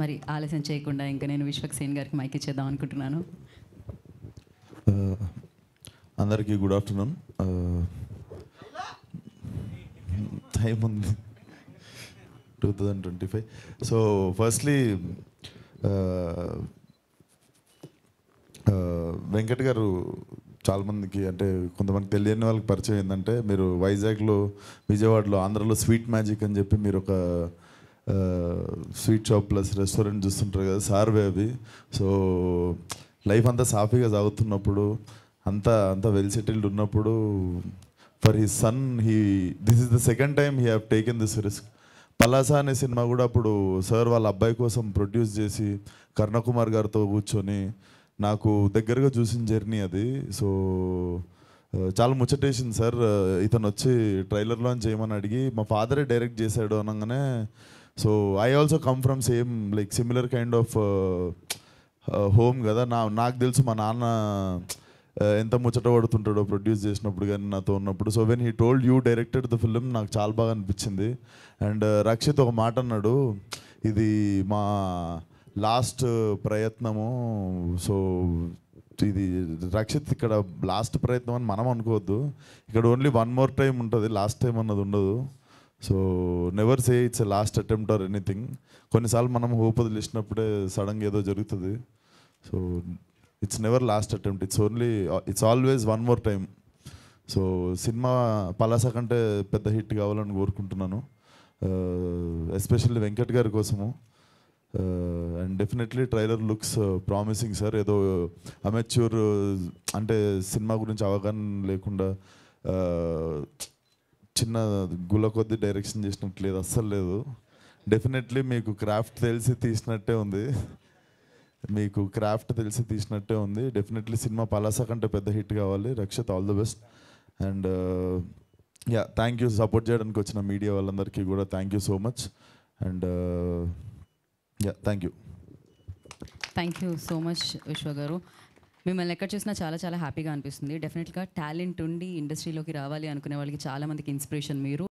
మరి ఆలస్యం చేయకుండా ఇంకా నేను విశ్వక్సేన్ గారికి మైక్ ఇచ్చేద్దాం అనుకుంటున్నాను అందరికీ గుడ్ ఆఫ్టర్నూన్ టైం ఉంది two thousand twenty five so firstly Venkat garu చాలామందికి అంటే కొంతమందికి తెలియని వాళ్ళకి పరిచయం ఏంటంటే మీరు వైజాగ్లో విజయవాడలో ఆంధ్రలో స్వీట్ మ్యాజిక్ అని చెప్పి మీరు ఒక స్వీట్ షాప్ ప్లస్ రెస్టారెంట్ చూస్తుంటారు కదా సార్వే అవి సో లైఫ్ అంతా సాఫీగా సాగుతున్నప్పుడు అంతా అంతా వెల్ సెటిల్డ్ ఉన్నప్పుడు for his son he this is the second time he have taken this risk Palasa అనే సినిమా కూడా అప్పుడు సార్ వాళ్ళ అబ్బాయి కోసం ప్రొడ్యూస్ చేసి కర్ణకుమార్ గారితో కూర్చొని నాకు దగ్గరగా చూసిన జర్నీ అది సో చాలా ముచ్చటేసింది సార్ ఇతను వచ్చి ట్రైలర్ లాంచ్ చేయమని అడిగి మా ఫాదరే డైరెక్ట్ చేశాడు అనగానే so I also come from same like similar kind of home కదా నా నాకు తెలుసు మా నాన్న uh, ఎంత ముచ్చట పడుతుంటాడో ప్రొడ్యూస్ చేసినప్పుడు కానీ నాతో ఉన్నప్పుడు so when he told you directed the film నాకు చాలా బాగా అనిపించింది అండ్ uh, రక్షిత్ ఒక మాట అన్నాడు ఇది మా లాస్ట్ ప్రయత్నము సో ఇది రక్షిత్ ఇక్కడ లాస్ట్ ప్రయత్నం అని మనం అనుకోవద్దు ఇక్కడ ఓన్లీ వన్ మోర్ టైం ఉంటుంది లాస్ట్ టైం అన్నది ఉండదు so never say it's last attempt or anything కొన్నిసార్లు మనం హోప్ వదిలేసినప్పుడే సడన్గా ఏదో జరుగుతుంది so it's never last attempt it's only it's always one more time so cinema Palasa కంటే పెద్ద హిట్ కావాలని కోరుకుంటున్నాను ఎస్పెషల్లీ uh, వెంకట్ గారి కోసము and definitely trailer looks promising sir ఏదో అమెచ్యూర్ uh, uh, అంటే సినిమా గురించి అవగాహన లేకుండా చిన్న గుల కొద్ది డైరెక్షన్ చేసినట్టు లేదు అస్సలు లేదు డెఫినెట్లీ మీకు క్రాఫ్ట్ తెలిసి తీసినట్టే ఉంది మీకు క్రాఫ్ట్ తెలిసి తీసినట్టే ఉంది డెఫినెట్లీ సినిమా పలాస కంటే పెద్ద హిట్ కావాలి Rakshit all the best and yeah thank you support చేయడానికి వచ్చిన మీడియా వాళ్ళందరికీ కూడా thank you so much and yeah thank you thank you so much Vishwa garu మిమ్మల్ని ఎక్కడ చూసినా చాలా చాలా హ్యాపీగా అనిపిస్తుంది డెఫినెట్గా టాలెంట్ ఉండి ఇండస్ట్రీలోకి రావాలి అనుకునే వాళ్ళకి చాలామందికి ఇన్స్పిరేషన్ మీరు